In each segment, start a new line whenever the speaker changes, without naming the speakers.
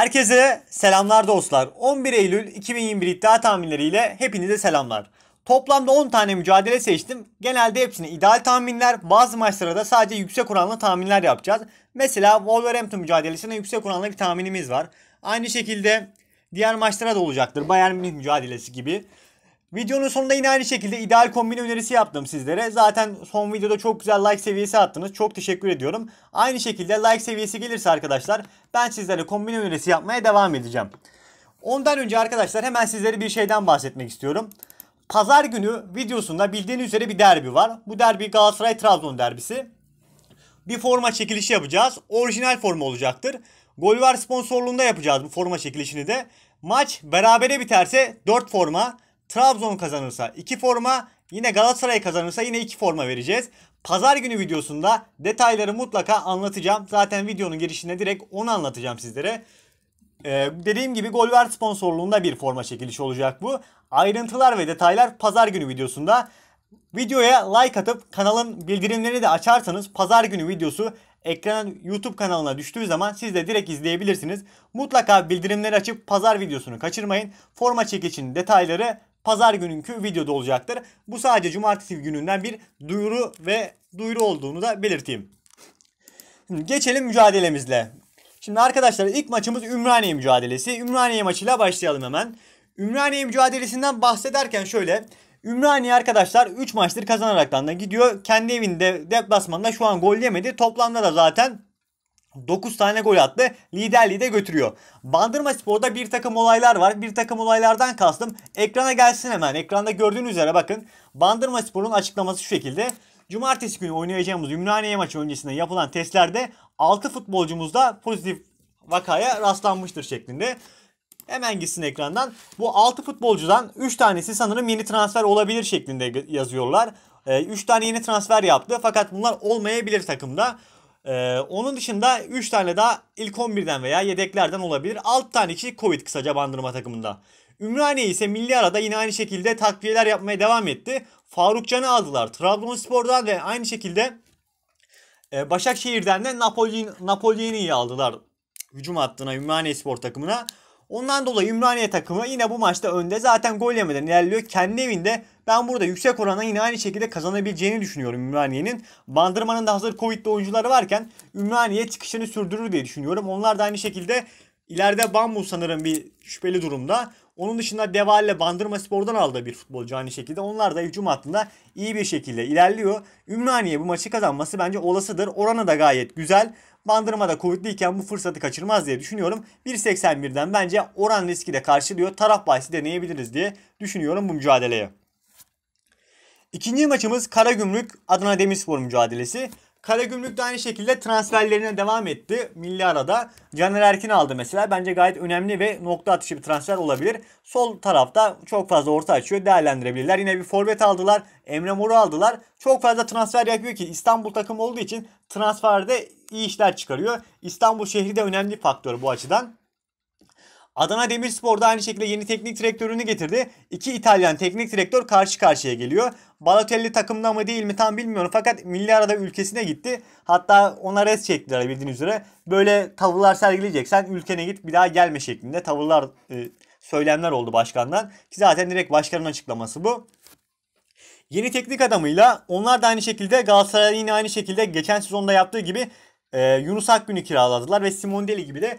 Herkese selamlar dostlar. 11 Eylül 2021 iddia tahminleriyle hepinize selamlar. Toplamda 10 tane mücadele seçtim. Genelde hepsini ideal tahminler, bazı maçlara da sadece yüksek oranlı tahminler yapacağız. Mesela Wolverhampton mücadelesine yüksek oranlı bir tahminimiz var. Aynı şekilde diğer maçlara da olacaktır. Bayern Münih mücadelesi gibi. Videonun sonunda yine aynı şekilde ideal kombin önerisi yaptım sizlere. Zaten son videoda çok güzel like seviyesi attınız. Çok teşekkür ediyorum. Aynı şekilde like seviyesi gelirse arkadaşlar ben sizlere kombin önerisi yapmaya devam edeceğim. Ondan önce arkadaşlar hemen sizlere bir şeyden bahsetmek istiyorum. Pazar günü videosunda bildiğiniz üzere bir derbi var. Bu derbi Galatasaray Trabzon derbisi. Bir forma çekilişi yapacağız. Orijinal forma olacaktır. Golvar sponsorluğunda yapacağız bu forma çekilişini de. Maç berabere biterse 4 forma Trabzon kazanırsa 2 forma, yine Galatasaray kazanırsa yine 2 forma vereceğiz. Pazar günü videosunda detayları mutlaka anlatacağım. Zaten videonun girişinde direkt onu anlatacağım sizlere. Ee, dediğim gibi Golver sponsorluğunda bir forma çekilişi olacak bu. Ayrıntılar ve detaylar pazar günü videosunda. Videoya like atıp kanalın bildirimlerini de açarsanız pazar günü videosu ekran YouTube kanalına düştüğü zaman siz de direkt izleyebilirsiniz. Mutlaka bildirimleri açıp pazar videosunu kaçırmayın. Forma çekişinin detayları pazar gününkü videoda olacaktır. Bu sadece cumartesi gününden bir duyuru ve duyuru olduğunu da belirteyim. Şimdi geçelim mücadelemizle. Şimdi arkadaşlar ilk maçımız Ümraniye mücadelesi. Ümraniye maçıyla başlayalım hemen. Ümraniye mücadelesinden bahsederken şöyle. Ümraniye arkadaşlar 3 maçtır kazanaraktan da gidiyor. Kendi evinde deplasmanda şu an gol yemedi. Toplamda da zaten 9 tane gol attı. Liderliği de götürüyor. Bandırma Spor'da bir takım olaylar var. Bir takım olaylardan kastım. Ekrana gelsin hemen. Ekranda gördüğünüz üzere bakın. Bandırma Spor'un açıklaması şu şekilde. Cumartesi günü oynayacağımız Ümraniye maçı öncesinde yapılan testlerde 6 futbolcumuzda pozitif vakaya rastlanmıştır şeklinde. Hemen gitsin ekrandan. Bu 6 futbolcudan 3 tanesi sanırım yeni transfer olabilir şeklinde yazıyorlar. 3 ee, tane yeni transfer yaptı fakat bunlar olmayabilir takımda. Ee, onun dışında 3 tane daha ilk 11'den veya yedeklerden olabilir. 6 tane kişi Covid kısaca bandırma takımında. Ümraniye ise milli arada yine aynı şekilde takviyeler yapmaya devam etti. Faruk Can'ı aldılar Trabzonspor'dan ve aynı şekilde e, Başakşehir'den de Napoli, Napoli'yi aldılar hücum hattına Ümraniye Spor takımına. Ondan dolayı Ümraniye takımı yine bu maçta önde. Zaten gol yemeden ilerliyor. Kendi evinde ben burada yüksek oranla yine aynı şekilde kazanabileceğini düşünüyorum Ümraniye'nin. Bandırma'nın da hazır Covid'li oyuncuları varken Ümraniye çıkışını sürdürür diye düşünüyorum. Onlar da aynı şekilde ileride Bambu sanırım bir şüpheli durumda. Onun dışında Deva ile Bandırma Spor'dan aldığı bir futbolcu aynı şekilde. Onlar da hücum hattında iyi bir şekilde ilerliyor. Ümraniye bu maçı kazanması bence olasıdır. Oranı da gayet güzel. Bandırma da kuvvetliyken bu fırsatı kaçırmaz diye düşünüyorum. 1.81'den bence oran riski de karşılıyor. Taraf bahsi deneyebiliriz diye düşünüyorum bu mücadeleye. İkinci maçımız Karagümrük Adana Demirspor mücadelesi. Karagümrük de aynı şekilde transferlerine devam etti. Milli arada Caner Erkin aldı mesela. Bence gayet önemli ve nokta atışı bir transfer olabilir. Sol tarafta çok fazla orta açıyor. Değerlendirebilirler. Yine bir forvet aldılar. Emre Mor'u aldılar. Çok fazla transfer yapıyor ki İstanbul takımı olduğu için transferde iyi işler çıkarıyor. İstanbul şehri de önemli faktör bu açıdan. Adana Demirspor da aynı şekilde yeni teknik direktörünü getirdi. İki İtalyan teknik direktör karşı karşıya geliyor. Balotelli takımda mı değil mi tam bilmiyorum fakat milli arada ülkesine gitti. Hatta ona res çektiler bildiğiniz üzere. Böyle tavırlar sergileyeceksen ülkene git bir daha gelme şeklinde tavırlar e, söylemler oldu başkandan. Ki zaten direkt başkanın açıklaması bu. Yeni teknik adamıyla onlar da aynı şekilde Galatasaray'ın yine aynı şekilde geçen sezonda yaptığı gibi e, Yunus Akgün'ü kiraladılar ve Simondelli gibi de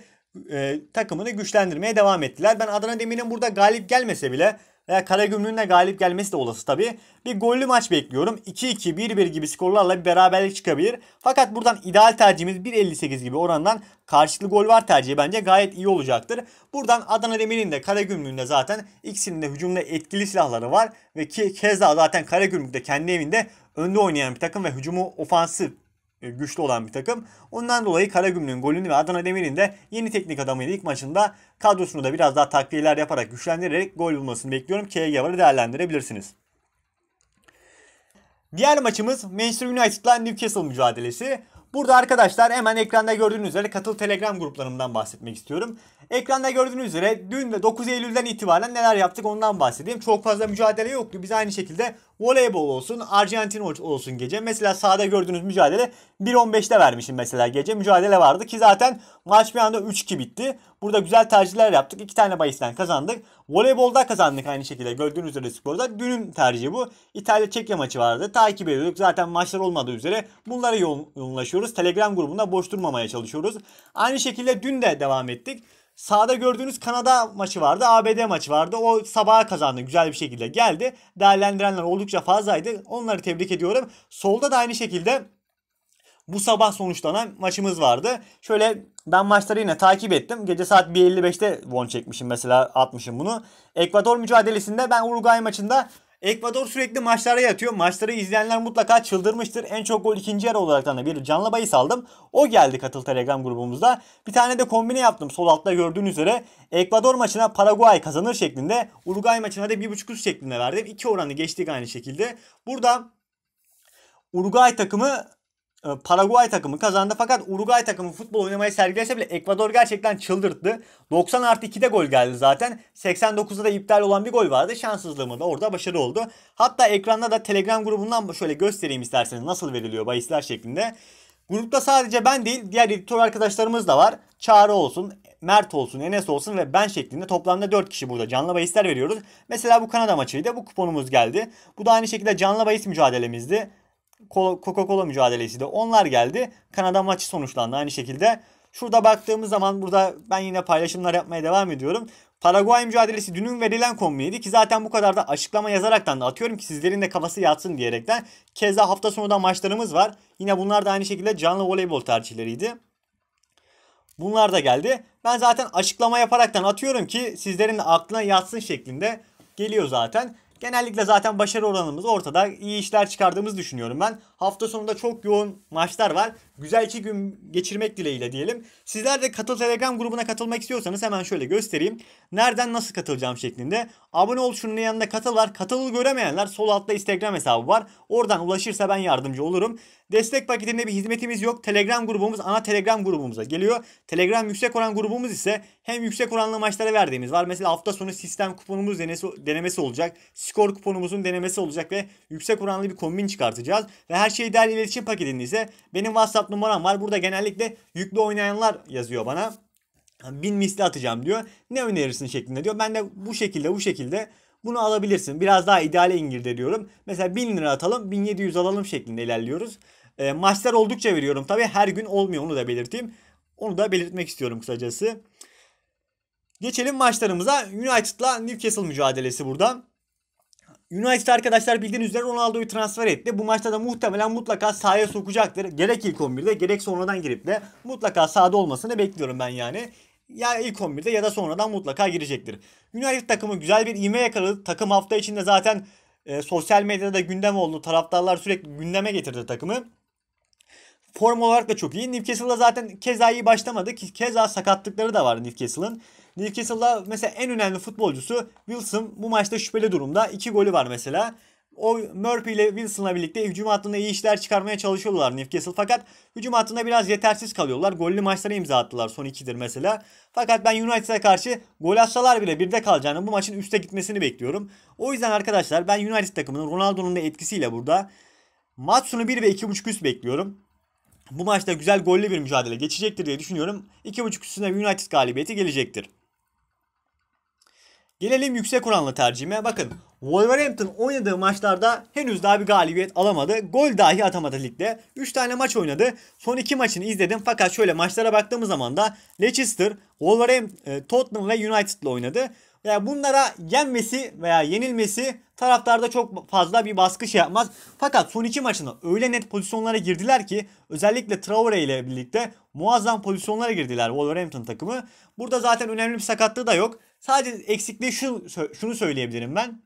e, takımını güçlendirmeye devam ettiler. Ben Adana Demir'in burada galip gelmese bile veya Karagümrük'ün de galip gelmesi de olası tabi. Bir gollü maç bekliyorum. 2-2, 1-1 gibi skorlarla bir beraberlik çıkabilir. Fakat buradan ideal tercihimiz 1.58 gibi orandan karşılıklı gol var tercihi bence gayet iyi olacaktır. Buradan Adana Demir'in de Karagümrük'ün de zaten ikisinin de hücumda etkili silahları var. Ve ki keza zaten Karagümrük de kendi evinde önde oynayan bir takım ve hücumu ofansif e, güçlü olan bir takım. Ondan dolayı Karagümrük'ün golünü ve Adana Demir'in de yeni teknik adamıyla ilk maçında kadrosunu da biraz daha takviyeler yaparak güçlendirerek gol bulmasını bekliyorum. KG varı değerlendirebilirsiniz. Diğer maçımız Manchester United'la Newcastle mücadelesi. Burada arkadaşlar hemen ekranda gördüğünüz üzere katıl telegram gruplarımdan bahsetmek istiyorum. Ekranda gördüğünüz üzere dün ve 9 Eylül'den itibaren neler yaptık ondan bahsedeyim. Çok fazla mücadele yoktu. Biz aynı şekilde voleybol olsun, Arjantin olsun gece. Mesela sahada gördüğünüz mücadele 1.15'te vermişim mesela gece. Mücadele vardı ki zaten maç bir anda 3-2 bitti. Burada güzel tercihler yaptık. İki tane bahisten kazandık. Voleybolda kazandık aynı şekilde. Gördüğünüz üzere sporda Dünün tercihi bu. İtalya Çekya maçı vardı. Takip ediyorduk. Zaten maçlar olmadığı üzere bunlara yoğunlaşıyoruz. Telegram grubunda boş durmamaya çalışıyoruz. Aynı şekilde dün de devam ettik. Sağda gördüğünüz Kanada maçı vardı. ABD maçı vardı. O sabaha kazandı. Güzel bir şekilde geldi. Değerlendirenler oldukça fazlaydı. Onları tebrik ediyorum. Solda da aynı şekilde bu sabah sonuçlanan maçımız vardı. Şöyle ben maçları yine takip ettim. Gece saat 1.55'te won çekmişim mesela atmışım bunu. Ekvador mücadelesinde ben Uruguay maçında Ekvador sürekli maçlara yatıyor. Maçları izleyenler mutlaka çıldırmıştır. En çok gol ikinci yarı olarak da bir canlı bahis aldım. O geldi katıl Telegram grubumuzda. Bir tane de kombine yaptım. Sol altta gördüğünüz üzere Ekvador maçına Paraguay kazanır şeklinde. Uruguay maçına da 1.5 üst şeklinde verdim. İki oranı geçtik aynı şekilde. Burada Uruguay takımı ee, Paraguay takımı kazandı fakat Uruguay takımı futbol oynamayı sergilese bile Ekvador gerçekten çıldırttı. 90 artı 2'de gol geldi zaten. 89'da da iptal olan bir gol vardı. Şanssızlığımı da orada başarı oldu. Hatta ekranda da Telegram grubundan şöyle göstereyim isterseniz nasıl veriliyor bahisler şeklinde. Grupta sadece ben değil diğer editör arkadaşlarımız da var. Çağrı olsun, Mert olsun, Enes olsun ve ben şeklinde toplamda 4 kişi burada canlı bahisler veriyoruz. Mesela bu Kanada maçıydı. Bu kuponumuz geldi. Bu da aynı şekilde canlı bahis mücadelemizdi. Coca-Cola mücadelesi de onlar geldi. Kanada maçı sonuçlandı aynı şekilde. Şurada baktığımız zaman burada ben yine paylaşımlar yapmaya devam ediyorum. Paraguay mücadelesi dünün verilen konuydu ki zaten bu kadar da açıklama yazaraktan da atıyorum ki sizlerin de kafası yatsın diyerekten. Keza hafta sonu da maçlarımız var. Yine bunlar da aynı şekilde canlı voleybol tercihleriydi. Bunlar da geldi. Ben zaten açıklama yaparaktan atıyorum ki sizlerin de aklına yatsın şeklinde geliyor zaten. Genellikle zaten başarı oranımız ortada. İyi işler çıkardığımızı düşünüyorum ben. Hafta sonunda çok yoğun maçlar var. Güzel iki gün geçirmek dileğiyle diyelim. Sizler de katıl Telegram grubuna katılmak istiyorsanız hemen şöyle göstereyim. Nereden nasıl katılacağım şeklinde. Abone ol şunun yanında katıl var. Katılı göremeyenler sol altta Instagram hesabı var. Oradan ulaşırsa ben yardımcı olurum. Destek paketinde bir hizmetimiz yok. Telegram grubumuz ana Telegram grubumuza geliyor. Telegram yüksek oran grubumuz ise hem yüksek oranlı maçlara verdiğimiz var. Mesela hafta sonu sistem kuponumuz denemesi, denemesi olacak. Skor kuponumuzun denemesi olacak ve yüksek oranlı bir kombin çıkartacağız. Ve her şey değer iletişim paketinizde benim WhatsApp numaram var. Burada genellikle yüklü oynayanlar yazıyor bana. Bin misli atacağım diyor. Ne önerirsin şeklinde diyor. Ben de bu şekilde bu şekilde bunu alabilirsin. Biraz daha ideale ingirde diyorum. Mesela 1000 lira atalım 1700 alalım şeklinde ilerliyoruz. E, maçlar oldukça veriyorum. Tabi her gün olmuyor onu da belirteyim. Onu da belirtmek istiyorum kısacası. Geçelim maçlarımıza. United'la Newcastle mücadelesi burada. United arkadaşlar bildiğiniz üzere Ronaldo'yu transfer etti. Bu maçta da muhtemelen mutlaka sahaya sokacaktır. Gerek ilk 11'de gerek sonradan girip de mutlaka sahada olmasını bekliyorum ben yani. Ya ilk 11'de ya da sonradan mutlaka girecektir. United takımı güzel bir ime yakaladı. Takım hafta içinde zaten e, sosyal medyada gündem oldu. Taraftarlar sürekli gündeme getirdi takımı. Form olarak da çok iyi. Newcastle'da zaten keza iyi başlamadı. Keza sakatlıkları da var Newcastle'ın. Newcastle'da mesela en önemli futbolcusu Wilson bu maçta şüpheli durumda. 2 golü var mesela. O Murphy ile Wilson'la birlikte hücum hattında iyi işler çıkarmaya çalışıyorlar Newcastle. Fakat hücum hattında biraz yetersiz kalıyorlar. Gollü maçlara imza attılar son ikidir mesela. Fakat ben United'a karşı gol atsalar bile birde kalacağını bu maçın üste gitmesini bekliyorum. O yüzden arkadaşlar ben United takımının Ronaldo'nun da etkisiyle burada maç sonu 1 ve 2.5 üst bekliyorum. Bu maçta güzel gollü bir mücadele geçecektir diye düşünüyorum. 2.5 üstüne United galibiyeti gelecektir. Gelelim yüksek oranlı tercihime. Bakın Wolverhampton oynadığı maçlarda henüz daha bir galibiyet alamadı. Gol dahi atamadı ligde. 3 tane maç oynadı. Son 2 maçını izledim fakat şöyle maçlara baktığımız zaman da Leicester, Wolverhampton, e, Tottenham ve United'la oynadı. Yani bunlara yenmesi veya yenilmesi taraftarda çok fazla bir baskı şey yapmaz. Fakat son iki maçında öyle net pozisyonlara girdiler ki özellikle Traore ile birlikte muazzam pozisyonlara girdiler Wolverhampton takımı. Burada zaten önemli bir sakatlığı da yok. Sadece eksikliği şu, şunu söyleyebilirim ben.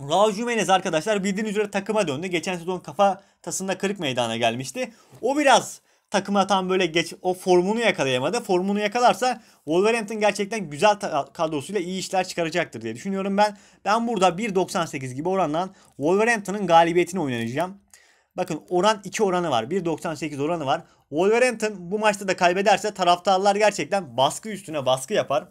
Raul Jimenez arkadaşlar bildiğiniz üzere takıma döndü. Geçen sezon kafa tasında kırık meydana gelmişti. O biraz takıma tam böyle geç o formunu yakalayamadı. Formunu yakalarsa Wolverhampton gerçekten güzel kadrosuyla iyi işler çıkaracaktır diye düşünüyorum ben. Ben burada 1.98 gibi orandan Wolverhampton'ın galibiyetini oynayacağım. Bakın oran 2 oranı var. 1.98 oranı var. Wolverhampton bu maçta da kaybederse taraftarlar gerçekten baskı üstüne baskı yapar.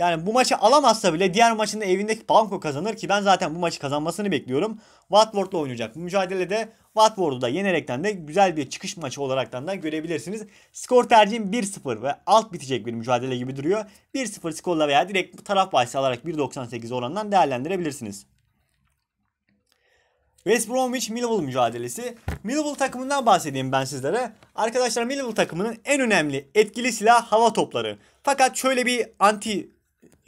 Yani bu maçı alamazsa bile diğer maçında evindeki banco kazanır ki ben zaten bu maçı kazanmasını bekliyorum. Watford'la oynayacak. Bu mücadelede Watford'u da yenerekten de güzel bir çıkış maçı olaraktan da görebilirsiniz. Skor tercihim 1-0 ve alt bitecek bir mücadele gibi duruyor. 1-0 skorla veya direkt taraf bahsi alarak 1.98 oranından değerlendirebilirsiniz. West Bromwich Millwall mücadelesi. Millwall takımından bahsedeyim ben sizlere. Arkadaşlar Millwall takımının en önemli etkili silah hava topları. Fakat şöyle bir anti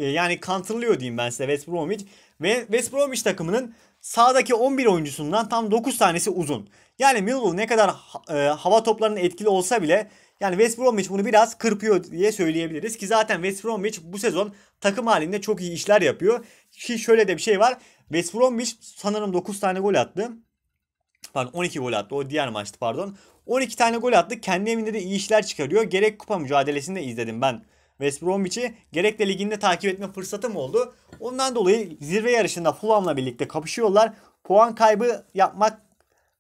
ee, yani counterlıyor diyeyim ben size West Bromwich. Ve West Bromwich takımının sağdaki 11 oyuncusundan tam 9 tanesi uzun. Yani Millwall ne kadar e, hava toplarının etkili olsa bile yani West Bromwich bunu biraz kırpıyor diye söyleyebiliriz ki zaten West Bromwich bu sezon takım halinde çok iyi işler yapıyor. Ki şöyle de bir şey var. West Bromwich sanırım 9 tane gol attı. Pardon 12 gol attı. O diğer maçtı pardon. 12 tane gol attı. Kendi evinde de iyi işler çıkarıyor. Gerek kupa mücadelesinde izledim ben West Bromwich'i gerek de liginde takip etme fırsatım oldu. Ondan dolayı zirve yarışında Fulham'la birlikte kapışıyorlar. Puan kaybı yapmak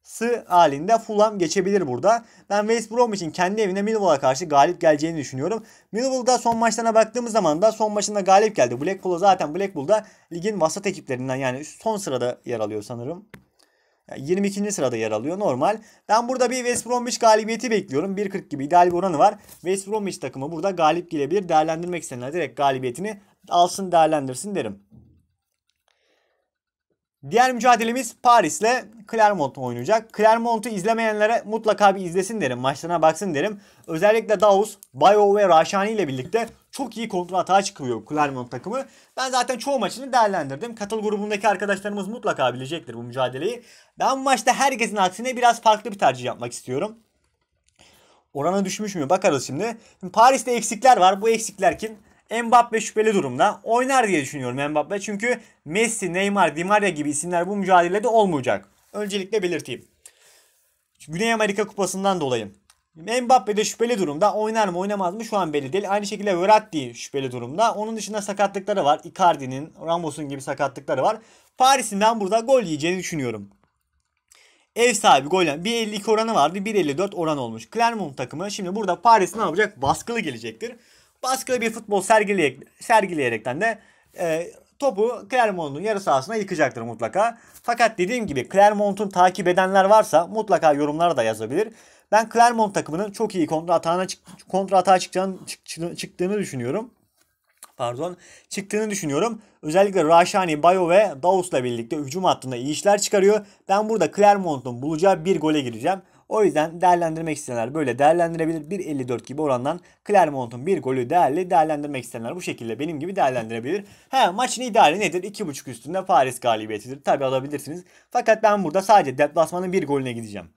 sı halinde Fulham geçebilir burada. Ben West Brom için kendi evine Millwall'a karşı galip geleceğini düşünüyorum. Millwall'da son maçlarına baktığımız zaman da son maçında galip geldi. Blackpool'a zaten Blackpool'da ligin vasat ekiplerinden yani son sırada yer alıyor sanırım. 22. sırada yer alıyor normal. Ben burada bir West Bromwich galibiyeti bekliyorum. 1.40 gibi ideal bir oranı var. West Bromwich takımı burada galip gelebilir. Değerlendirmek isteyenler direkt galibiyetini alsın değerlendirsin derim. Diğer mücadelemiz Paris'le Clermont oynayacak. Clermont'u izlemeyenlere mutlaka bir izlesin derim. Maçlarına baksın derim. Özellikle Daus, Bayo ve Raşani ile birlikte çok iyi kontrol hata çıkıyor Clermont takımı. Ben zaten çoğu maçını değerlendirdim. Katıl grubundaki arkadaşlarımız mutlaka bilecektir bu mücadeleyi. Ben bu maçta herkesin aksine biraz farklı bir tercih yapmak istiyorum. Orana düşmüş mü? Bakarız şimdi. şimdi Paris'te eksikler var. Bu eksikler kim? Mbappe şüpheli durumda. Oynar diye düşünüyorum Mbappe. Çünkü Messi, Neymar, Di Maria gibi isimler bu mücadelede olmayacak. Öncelikle belirteyim. Güney Amerika Kupası'ndan dolayı Mbappe de şüpheli durumda. Oynar mı oynamaz mı şu an belli değil. Aynı şekilde Verratti şüpheli durumda. Onun dışında sakatlıkları var. Icardi'nin, Ramos'un gibi sakatlıkları var. Paris'in ben burada gol yiyeceğini düşünüyorum. Ev sahibi gol Bir 1.52 oranı vardı. 1.54 oran olmuş. Clermont takımı şimdi burada Paris ne yapacak? Baskılı gelecektir. Baskılı bir futbol sergileyerek, sergileyerekten de e, topu Clermont'un yarı sahasına yıkacaktır mutlaka. Fakat dediğim gibi Clermont'un takip edenler varsa mutlaka yorumlara da yazabilir. Ben Clermont takımının çok iyi kontra atağına kontra atağa çıkacağını, çık, çıktığını düşünüyorum. Pardon. Çıktığını düşünüyorum. Özellikle Raşani, Bayo ve Dausla birlikte hücum hattında iyi işler çıkarıyor. Ben burada Clermont'un bulacağı bir gole gireceğim. O yüzden değerlendirmek isteyenler böyle değerlendirebilir. 1.54 gibi orandan Clermont'un bir golü değerli. Değerlendirmek isteyenler bu şekilde benim gibi değerlendirebilir. He maçın ideali nedir? 2.5 üstünde Paris galibiyetidir. Tabi alabilirsiniz. Fakat ben burada sadece deplasmanın bir golüne gideceğim.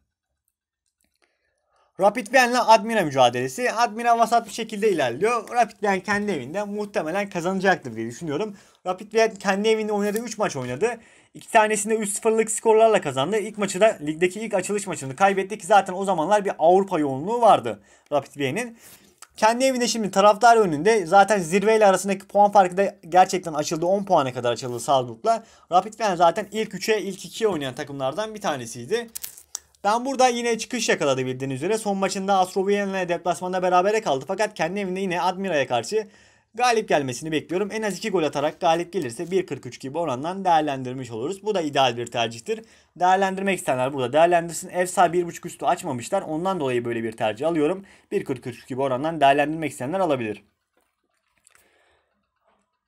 Rapid Vienna Admira mücadelesi. Admira vasat bir şekilde ilerliyor. Rapid Wien kendi evinde muhtemelen kazanacaktır diye düşünüyorum. Rapid Wien kendi evinde oynadığı 3 maç oynadı. İki tanesinde 3-0'lık skorlarla kazandı. İlk maçı da ligdeki ilk açılış maçını kaybetti ki zaten o zamanlar bir Avrupa yoğunluğu vardı Rapid Wien'in Kendi evinde şimdi taraftar önünde zaten zirveyle arasındaki puan farkı da gerçekten açıldı. 10 puana kadar açıldı Salzburg'la. Rapid Wien zaten ilk 3'e ilk 2'ye oynayan takımlardan bir tanesiydi. Ben burada yine çıkış yakaladı bildiğiniz üzere. Son maçında Astroviyen'le deplasmanda berabere kaldı. Fakat kendi evinde yine Admira'ya karşı galip gelmesini bekliyorum. En az 2 gol atarak galip gelirse 1.43 gibi orandan değerlendirmiş oluruz. Bu da ideal bir tercihtir. Değerlendirmek isteyenler burada değerlendirsin. Efsa 1.5 üstü açmamışlar. Ondan dolayı böyle bir tercih alıyorum. 1.43 gibi orandan değerlendirmek isteyenler alabilir.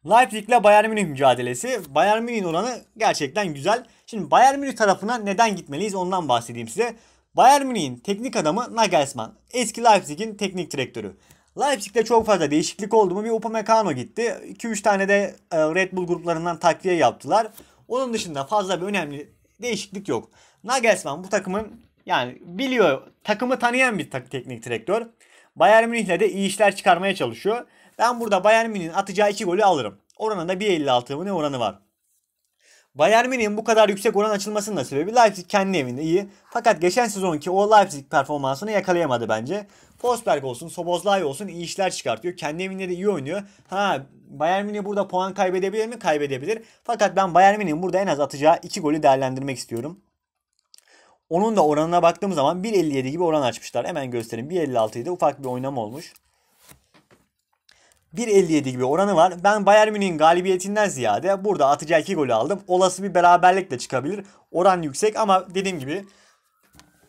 Leipzig ile Bayern Münih mücadelesi. Bayern Münih'in oranı gerçekten güzel. Şimdi Bayern Münih tarafına neden gitmeliyiz ondan bahsedeyim size. Bayern Münih'in teknik adamı Nagelsmann. Eski Leipzig'in teknik direktörü. Leipzig'te çok fazla değişiklik oldu mu bir Upamecano gitti. 2-3 tane de e, Red Bull gruplarından takviye yaptılar. Onun dışında fazla bir önemli değişiklik yok. Nagelsmann bu takımın yani biliyor takımı tanıyan bir teknik direktör. Bayern Münih'le de iyi işler çıkarmaya çalışıyor. Ben burada Bayern Münih'in atacağı 2 golü alırım. Oranında 1.56 mı ne oranı var. Bayern Münih'in bu kadar yüksek oran açılmasının da sebebi Leipzig kendi evinde iyi. Fakat geçen sezonki o Leipzig performansını yakalayamadı bence. Forsberg olsun, Sobozlay olsun iyi işler çıkartıyor. Kendi evinde de iyi oynuyor. Ha Bayern Münih burada puan kaybedebilir mi? Kaybedebilir. Fakat ben Bayern Münih'in burada en az atacağı 2 golü değerlendirmek istiyorum. Onun da oranına baktığım zaman 1.57 gibi oran açmışlar. Hemen göstereyim. 1.56 idi. Ufak bir oynama olmuş. 1.57 gibi oranı var. Ben Bayern Münih'in galibiyetinden ziyade burada atacağı 2 golü aldım. Olası bir beraberlik de çıkabilir. Oran yüksek ama dediğim gibi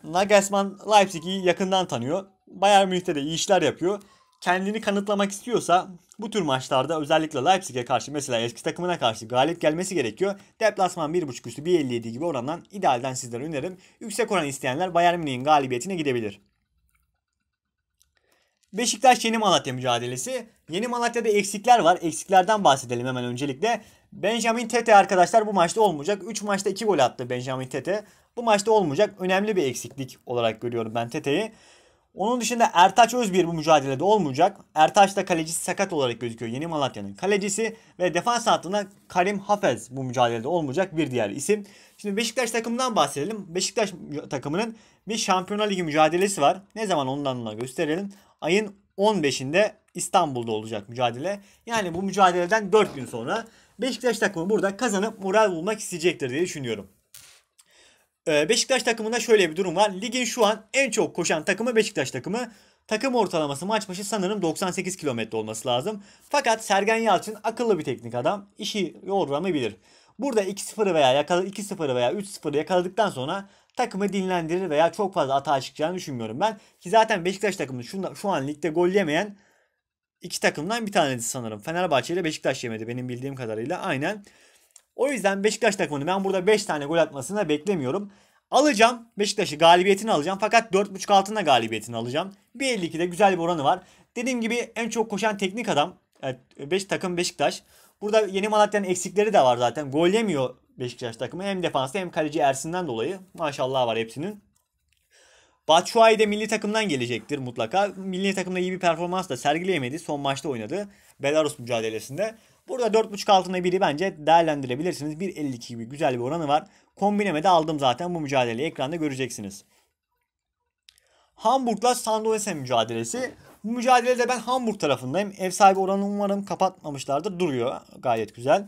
Nagelsmann Leipzig'i yakından tanıyor. Bayern Münih'te de iyi işler yapıyor. Kendini kanıtlamak istiyorsa bu tür maçlarda özellikle Leipzig'e karşı mesela eski takımına karşı galip gelmesi gerekiyor. Deplasman 1.5 üstü 1.57 gibi orandan idealden sizlere önerim. Yüksek oran isteyenler Bayern Münih'in galibiyetine gidebilir. Beşiktaş Yeni Malatya mücadelesi. Yeni Malatya'da eksikler var. Eksiklerden bahsedelim hemen öncelikle. Benjamin Tete arkadaşlar bu maçta olmayacak. 3 maçta 2 gol attı Benjamin Tete. Bu maçta olmayacak. Önemli bir eksiklik olarak görüyorum ben Tete'yi. Onun dışında Ertaç Özbir bu mücadelede olmayacak. Ertaç da kalecisi sakat olarak gözüküyor Yeni Malatya'nın kalecisi. Ve defans hattında Karim Hafez bu mücadelede olmayacak bir diğer isim. Şimdi Beşiktaş takımından bahsedelim. Beşiktaş takımının bir Şampiyonlar Ligi mücadelesi var. Ne zaman ondan da gösterelim ayın 15'inde İstanbul'da olacak mücadele. Yani bu mücadeleden 4 gün sonra Beşiktaş takımı burada kazanıp moral bulmak isteyecektir diye düşünüyorum. Ee, Beşiktaş takımında şöyle bir durum var. Ligin şu an en çok koşan takımı Beşiktaş takımı. Takım ortalaması maç başı sanırım 98 kilometre olması lazım. Fakat Sergen Yalçın akıllı bir teknik adam. İşi yoğuramı bilir. Burada 2-0 veya yakala 2-0 veya 3-0 yakaladıktan sonra takımı dinlendirir veya çok fazla hata çıkacağını düşünmüyorum ben. Ki zaten Beşiktaş takımı şu, şu an ligde gol yemeyen iki takımdan bir tanesi sanırım. Fenerbahçe ile Beşiktaş yemedi benim bildiğim kadarıyla. Aynen. O yüzden Beşiktaş takımını ben burada 5 tane gol atmasını beklemiyorum. Alacağım. Beşiktaş'ı galibiyetini alacağım. Fakat 4.5 altında galibiyetini alacağım. 1.52'de güzel bir oranı var. Dediğim gibi en çok koşan teknik adam. Evet, beş takım Beşiktaş. Burada Yeni Malatya'nın eksikleri de var zaten. Gol yemiyor Beşiktaş takımı. Hem defansta hem kaleci Ersin'den dolayı. Maşallah var hepsinin. Batshuayi de milli takımdan gelecektir mutlaka. Milli takımda iyi bir performans da sergileyemedi. Son maçta oynadı. Belarus mücadelesinde. Burada 4.5 altına biri bence değerlendirebilirsiniz. 1.52 gibi güzel bir oranı var. Kombineme de aldım zaten bu mücadeleyi ekranda göreceksiniz. Hamburg'la Sandoese mücadelesi. Bu mücadelede ben Hamburg tarafındayım. Ev sahibi oranı umarım kapatmamışlardır. Duruyor gayet güzel.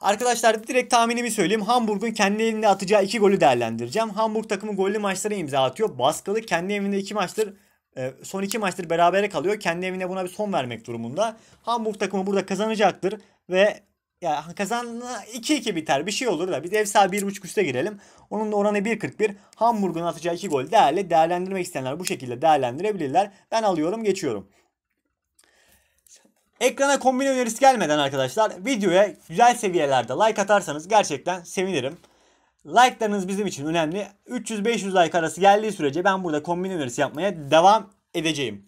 Arkadaşlar direkt tahminimi söyleyeyim. Hamburg'un kendi elinde atacağı iki golü değerlendireceğim. Hamburg takımı gollü maçlara imza atıyor. Baskılı kendi evinde iki maçtır e, son iki maçtır berabere kalıyor. Kendi evine buna bir son vermek durumunda. Hamburg takımı burada kazanacaktır ve ya hani kazanma 2-2 biter bir şey olur da biz ev sahibi 1.5 üste girelim. Onun da oranı 1.41. Hamburg'un atacağı 2 gol değerli. Değerlendirmek isteyenler bu şekilde değerlendirebilirler. Ben alıyorum geçiyorum. Ekrana kombine önerisi gelmeden arkadaşlar videoya güzel seviyelerde like atarsanız gerçekten sevinirim. Like'larınız bizim için önemli. 300-500 like arası geldiği sürece ben burada kombine önerisi yapmaya devam edeceğim.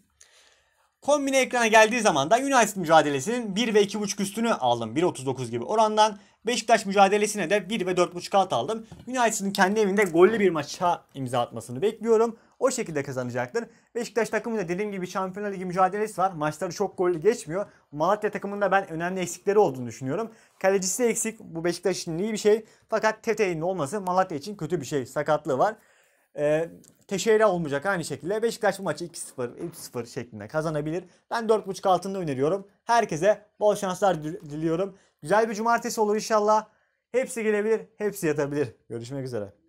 Kombine ekrana geldiği zaman da United mücadelesinin 1 ve 2.5 üstünü aldım 1.39 gibi orandan. Beşiktaş mücadelesine de 1 ve 4.5 alt aldım. United'ın kendi evinde gollü bir maça imza atmasını bekliyorum. O şekilde kazanacaktır. Beşiktaş takımında dediğim gibi Şampiyonlar Ligi mücadelesi var. Maçları çok gollü geçmiyor. Malatya takımında ben önemli eksikleri olduğunu düşünüyorum. Kalecisi eksik. Bu Beşiktaş için iyi bir şey. Fakat Tete'nin olması Malatya için kötü bir şey. Sakatlığı var. E, ee, teşehire olmayacak aynı şekilde. Beşiktaş bu maçı 2-0, 3-0 şeklinde kazanabilir. Ben 4.5 altında öneriyorum. Herkese bol şanslar diliyorum. Güzel bir cumartesi olur inşallah. Hepsi gelebilir, hepsi yatabilir. Görüşmek üzere.